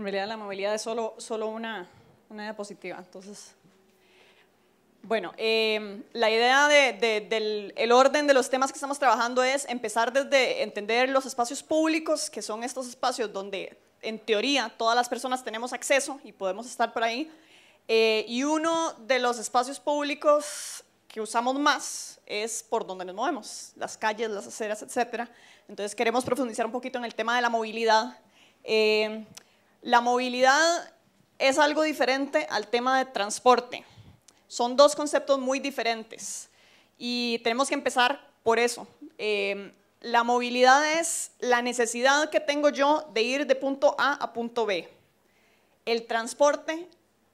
En realidad la movilidad es solo, solo una, una diapositiva, entonces... Bueno, em, la idea del orden de los temas que estamos trabajando es empezar desde entender los espacios públicos, que son estos espacios donde en teoría todas las personas tenemos acceso y podemos estar por ahí. Eh, y uno de los espacios públicos que usamos más es por donde nos movemos, las calles, las aceras, etc. Entonces queremos profundizar un poquito en el tema de la movilidad. Eh, la movilidad es algo diferente al tema de transporte. Son dos conceptos muy diferentes y tenemos que empezar por eso. Eh, la movilidad es la necesidad que tengo yo de ir de punto A a punto B. El transporte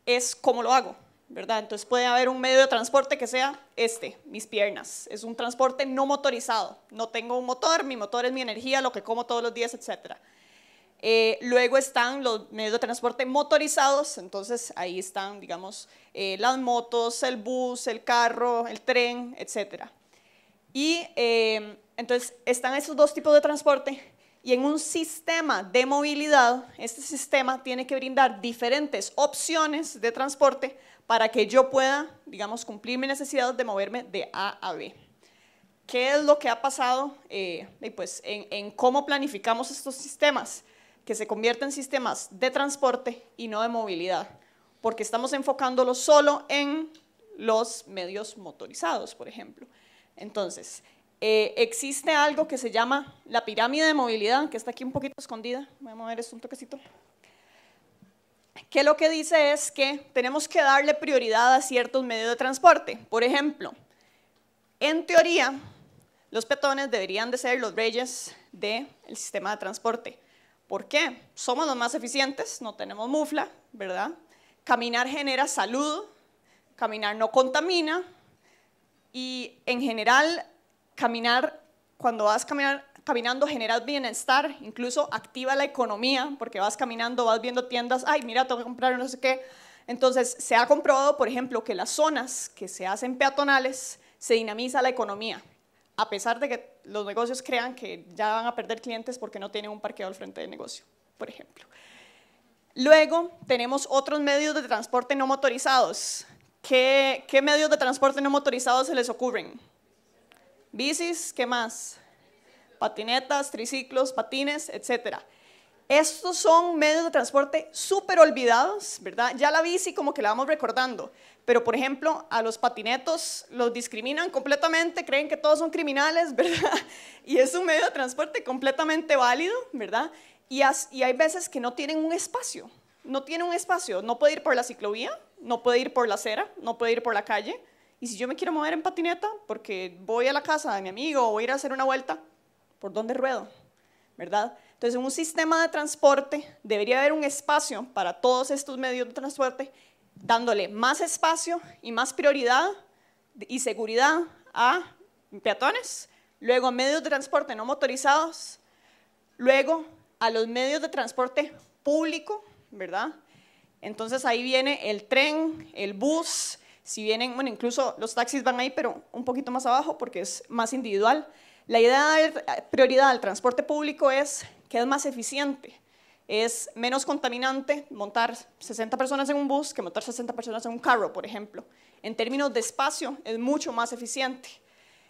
es cómo lo hago, ¿verdad? Entonces puede haber un medio de transporte que sea este, mis piernas. Es un transporte no motorizado. No tengo un motor, mi motor es mi energía, lo que como todos los días, etcétera. Eh, luego están los medios de transporte motorizados, entonces ahí están, digamos, eh, las motos, el bus, el carro, el tren, etc. Y em, entonces están esos dos tipos de transporte y en un sistema de movilidad, este sistema tiene que brindar diferentes opciones de transporte para que yo pueda, digamos, cumplir mi necesidad de moverme de A a B. ¿Qué es lo que ha pasado eh, pues, en cómo planificamos estos sistemas? que se convierta en sistemas de transporte y no de movilidad, porque estamos enfocándolo solo en los medios motorizados, por ejemplo. Entonces, eh, existe algo que se llama la pirámide de movilidad, que está aquí un poquito escondida, voy a mover esto un toquecito, que lo que dice es que tenemos que darle prioridad a ciertos medios de transporte. Por ejemplo, en teoría, los petones deberían de ser los reyes del sistema de transporte, ¿Por qué? Somos los más eficientes, no tenemos mufla, ¿verdad? Caminar genera salud, caminar no contamina y en general caminar, cuando vas caminando generas bienestar, incluso activa la economía porque vas caminando, vas viendo tiendas, ay mira, tengo que comprar no sé qué. Entonces se ha comprobado, por ejemplo, que las zonas que se hacen peatonales se dinamiza la economía, a pesar de que los negocios crean que ya van a perder clientes porque no tienen un parqueo al frente del negocio, por ejemplo. Luego tenemos otros medios de transporte no motorizados. ¿Qué, medios de transporte no motorizados se les ocurren? Bicis, ¿qué más? Patinetas, triciclos, patines, etc. Estos son medios de transporte súper olvidados, ¿verdad? Ya la bici como que la vamos recordando, pero por ejemplo a los patinetos los discriminan completamente, creen que todos son criminales, ¿verdad? Y es un medio de transporte completamente válido, ¿verdad? Y, hay veces que no tienen un espacio, no tienen un espacio, no puede ir por la ciclovía, no puede ir por la acera, no puede ir por la calle. Y si yo me quiero mover en patineta porque voy a la casa de mi amigo o voy a ir a hacer una vuelta, ¿por dónde ruedo? ¿Verdad? Entonces, en un sistema de transporte debería haber un espacio para todos estos medios de transporte dándole más espacio y más prioridad y seguridad a peatones, luego a medios de transporte no motorizados, luego a los medios de transporte público, ¿verdad? Entonces ahí viene el tren, el bus, si vienen, bueno, incluso los taxis van ahí, pero un poquito más abajo porque es más individual. La idea de eh, prioridad al transporte público es que es más eficiente, es menos contaminante montar 60 personas en un bus que montar 60 personas en un carro, por ejemplo. En términos de espacio, es mucho más eficiente.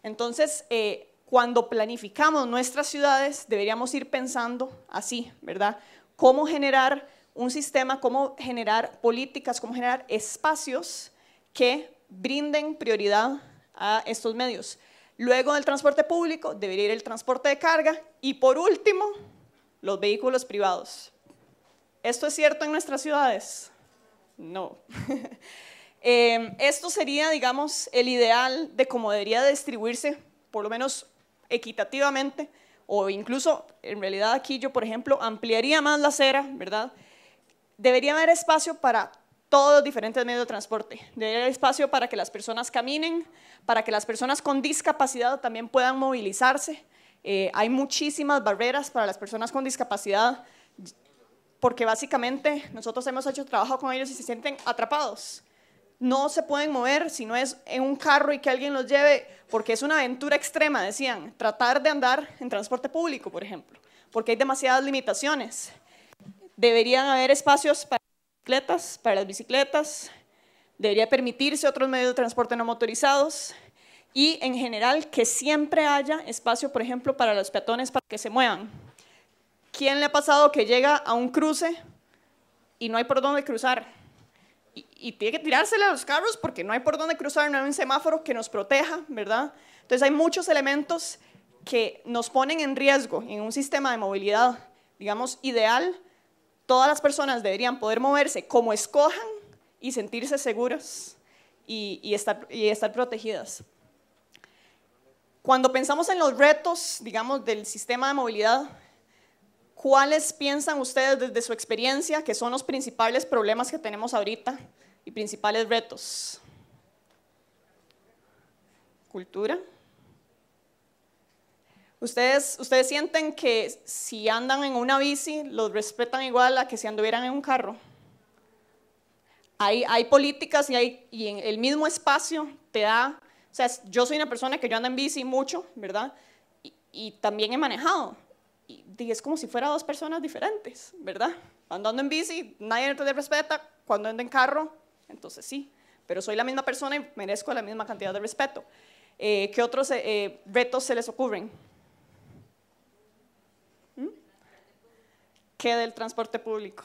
Entonces, eh, cuando planificamos nuestras ciudades, deberíamos ir pensando así, ¿verdad? Cómo generar un sistema, cómo generar políticas, cómo generar espacios que brinden prioridad a estos medios. Luego del transporte público debería ir el transporte de carga y por último los vehículos privados. ¿Esto es cierto en nuestras ciudades? No. Em, esto sería, digamos, el ideal de cómo debería distribuirse, por lo menos equitativamente, o incluso, en realidad aquí yo, por ejemplo, ampliaría más la acera, ¿verdad? Debería haber espacio para todos los diferentes medios de transporte. Debería haber espacio para que las personas caminen, para que las personas con discapacidad también puedan movilizarse, eh, hay muchísimas barreras para las personas con discapacidad porque básicamente nosotros hemos hecho trabajo con ellos y se sienten atrapados. No se pueden mover si no es en un carro y que alguien los lleve, porque es una aventura extrema, decían, tratar de andar en transporte público, por ejemplo, porque hay demasiadas limitaciones. Deberían haber espacios para bicicletas, para las bicicletas, debería permitirse otros medios de transporte no motorizados, y en general que siempre haya espacio, por ejemplo, para los peatones para que se muevan. ¿Quién le ha pasado que llega a un cruce y no hay por dónde cruzar? Y, tiene que tirársele a los carros porque no hay por dónde cruzar, no hay un semáforo que nos proteja, ¿verdad? Entonces hay muchos elementos que nos ponen en riesgo en un sistema de movilidad, digamos, ideal. Todas las personas deberían poder moverse como escojan y sentirse seguras y estar protegidas. Cuando pensamos en los retos, digamos, del sistema de movilidad, ¿cuáles piensan ustedes desde su experiencia que son los principales problemas que tenemos ahorita y principales retos? Cultura. ¿Ustedes, ¿Ustedes sienten que si andan en una bici, los respetan igual a que si anduvieran en un carro? Hay, hay políticas y, hay, y en el mismo espacio te da o sea, yo soy una persona que yo ando en bici mucho, ¿verdad? Y, también he manejado. Y, es como si fuera dos personas diferentes, ¿verdad? Cuando ando en bici, nadie te respeta. Cuando ando en carro, entonces sí. Pero soy la misma persona y merezco la misma cantidad de respeto. Eh, ¿Qué otros eh, eh, retos se les ocurren? ¿Mm? ¿Qué del transporte público?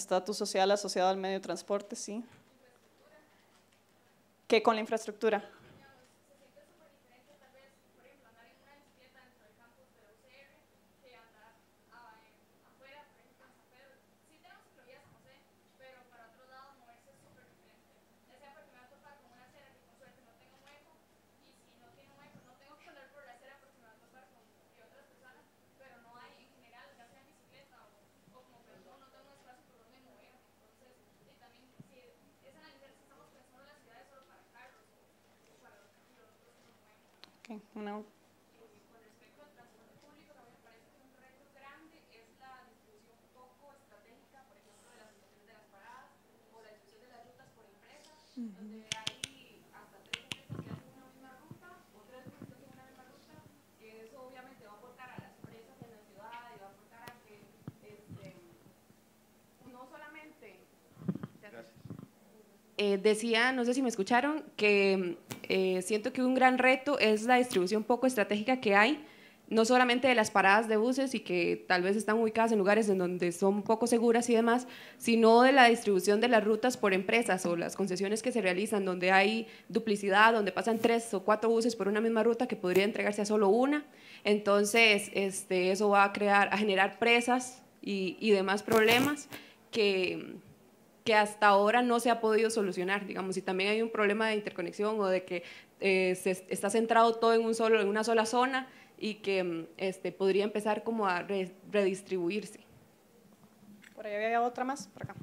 estatus social asociado al medio de transporte, sí. ¿Qué con la infraestructura? Con respecto al transporte público, también me parece que un reto grande es la distribución poco estratégica, por ejemplo, de las de las paradas, o la distribución de las rutas por empresas, donde hay hasta tres instituciones que hacen una misma ruta, o tres instituciones que hacen una misma ruta, y eso eh, obviamente va a aportar a las empresas en la ciudad, y va a aportar a que no solamente… Decía, no sé si me escucharon, que… Eh, siento que un gran reto es la distribución poco estratégica que hay, no solamente de las paradas de buses y que tal vez están ubicadas en lugares en donde son poco seguras y demás, sino de la distribución de las rutas por empresas o las concesiones que se realizan, donde hay duplicidad, donde pasan tres o cuatro buses por una misma ruta que podría entregarse a solo una. Entonces, este, eso va a, crear, a generar presas y, y demás problemas que que hasta ahora no se ha podido solucionar, digamos, y también hay un problema de interconexión o de que eh, se está centrado todo en, un solo, en una sola zona y que mm, este, podría empezar como a redistribuirse. Por ahí había otra más, por acá.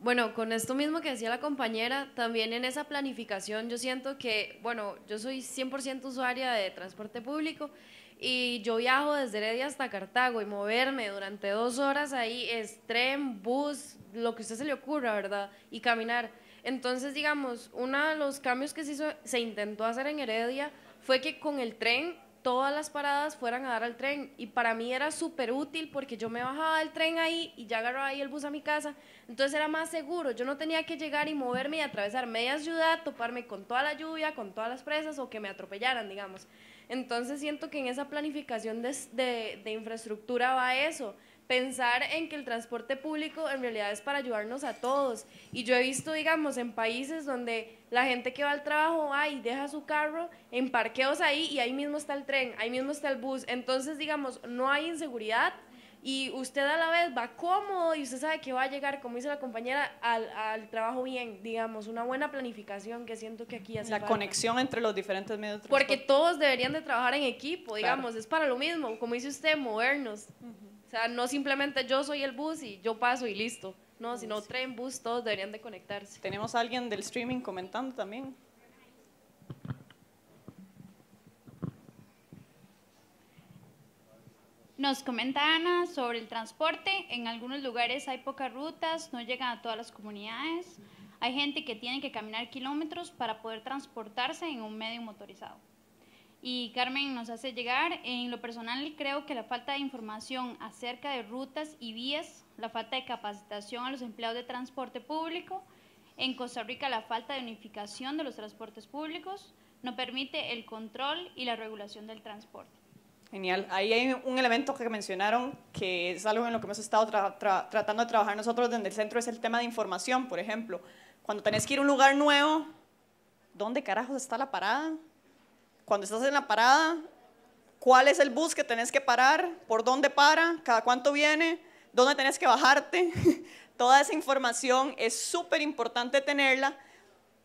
Bueno, con esto mismo que decía la compañera, también en esa planificación yo siento que, bueno, yo soy 100% usuaria de transporte público y yo viajo desde Heredia hasta Cartago y moverme durante dos horas ahí es tren, bus, lo que a usted se le ocurra, ¿verdad? Y caminar. Entonces, digamos, uno de los cambios que se, intentó hacer en Heredia fue que con el tren todas las paradas fueran a dar al tren y para mí era súper útil porque yo me bajaba del tren ahí y ya agarraba ahí el bus a mi casa, entonces era más seguro, yo no tenía que llegar y moverme y atravesar media ciudad, toparme con toda la lluvia, con todas las presas o que me atropellaran, digamos. Entonces siento que en esa planificación de, infraestructura va eso, pensar en que el transporte público en realidad es para ayudarnos a todos. Y yo he visto, digamos, en países donde la gente que va al trabajo va y deja su carro en parqueos ahí y ahí mismo está el tren, ahí mismo está el bus. Entonces, digamos, no hay inseguridad, y usted a la vez va cómodo y usted sabe que va a llegar, como dice la compañera, al, al trabajo bien, digamos, una buena planificación que siento que aquí hace La conexión entre los diferentes medios de transporte. Porque todos deberían de trabajar en equipo, digamos, es para lo mismo, como dice usted, movernos. O sea, no simplemente yo soy el bus y yo paso y listo. No, sino tren, bus, todos deberían de conectarse. Tenemos a alguien del streaming comentando también. Nos comenta Ana sobre el transporte. En algunos lugares hay pocas rutas, no llegan a todas las comunidades. Hay gente que tiene que caminar kilómetros para poder transportarse en un medio motorizado. Y Carmen nos hace llegar, en lo personal creo que la falta de información acerca de rutas y vías, la falta de capacitación a los empleados de transporte público, en Costa Rica la falta de unificación de los transportes públicos, no permite el control y la regulación del transporte. Genial. Ahí hay un elemento que mencionaron que es algo en lo que hemos estado tratando de trabajar nosotros desde el centro, es el tema de información, por ejemplo. Cuando tenés que ir a un lugar nuevo, ¿dónde carajos está la parada? Cuando estás en la parada, ¿cuál es el bus que tenés que parar? ¿Por dónde para? ¿Cada cuánto viene? ¿Dónde tenés que bajarte? Toda esa información es súper importante tenerla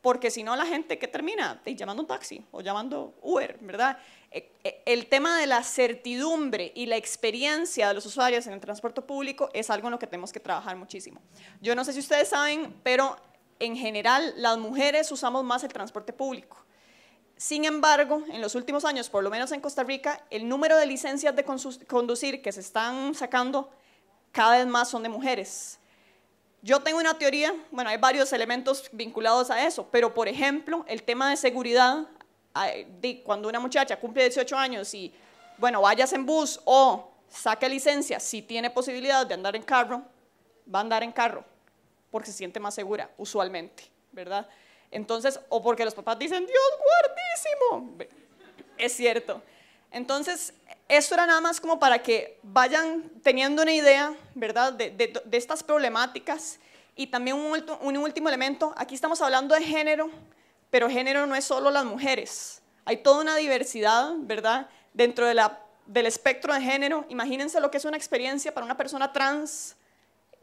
porque si no la gente que termina llamando un taxi o llamando Uber, ¿verdad? E, e, el tema de la certidumbre y la experiencia de los usuarios en el transporte público es algo en lo que tenemos que trabajar muchísimo. Yo no sé si ustedes saben, pero en general las mujeres usamos más el transporte público. Sin embargo, en los últimos años, por lo menos en Costa Rica, el número de licencias de conducir que se están sacando cada vez más son de mujeres. Yo tengo una teoría, bueno, hay varios elementos vinculados a eso, pero por ejemplo, el tema de seguridad, cuando una muchacha cumple 18 años y, bueno, vayas en bus o saque licencia, si tiene posibilidad de andar en carro, va a andar en carro, porque se siente más segura, usualmente, ¿verdad? Entonces, o porque los papás dicen, Dios guardísimo, es cierto. Entonces, esto era nada más como para que vayan teniendo una idea, ¿verdad?, de, estas problemáticas. Y también un, último elemento, aquí estamos hablando de género, pero género no es solo las mujeres. Hay toda una diversidad, ¿verdad?, dentro de la, del espectro de género. Imagínense lo que es una experiencia para una persona trans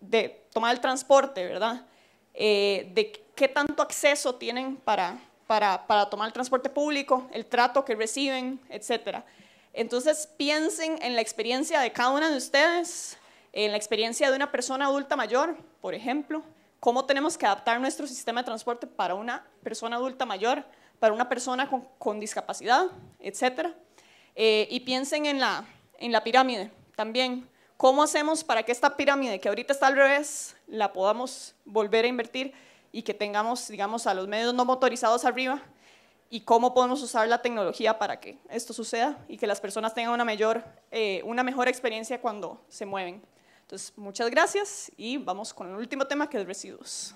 de tomar el transporte, ¿verdad? Eh, de qué tanto acceso tienen para, para, para tomar el transporte público, el trato que reciben, etcétera. Entonces piensen en la experiencia de cada una de ustedes, en la experiencia de una persona adulta mayor, por ejemplo, cómo tenemos que adaptar nuestro sistema de transporte para una persona adulta mayor, para una persona con, discapacidad, etc. Eh, y piensen en la, en la pirámide también. ¿Cómo hacemos para que esta pirámide, que ahorita está al revés, la podamos volver a invertir y que tengamos, digamos, a los medios no motorizados arriba y cómo podemos usar la tecnología para que esto suceda y que las personas tengan una, mayor, eh, una mejor experiencia cuando se mueven. Entonces, muchas gracias y vamos con el último tema que es residuos.